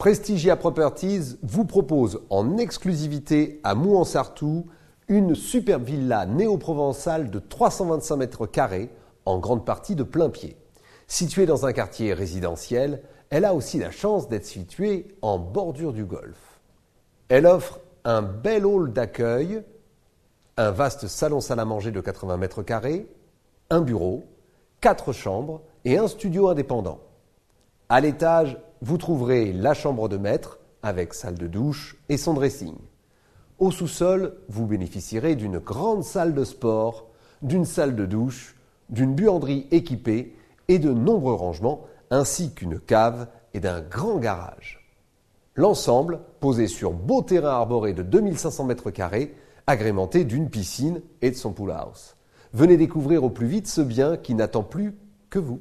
Prestigia Properties vous propose en exclusivité à Mouansartou une superbe villa néo-provençale de 325 mètres carrés en grande partie de plein pied. Située dans un quartier résidentiel, elle a aussi la chance d'être située en bordure du golfe. Elle offre un bel hall d'accueil, un vaste salon salle à manger de 80 mètres carrés, un bureau, quatre chambres et un studio indépendant. À l'étage, vous trouverez la chambre de maître avec salle de douche et son dressing. Au sous-sol, vous bénéficierez d'une grande salle de sport, d'une salle de douche, d'une buanderie équipée et de nombreux rangements, ainsi qu'une cave et d'un grand garage. L'ensemble, posé sur beau terrain arboré de 2500 m carrés, agrémenté d'une piscine et de son pool house. Venez découvrir au plus vite ce bien qui n'attend plus que vous.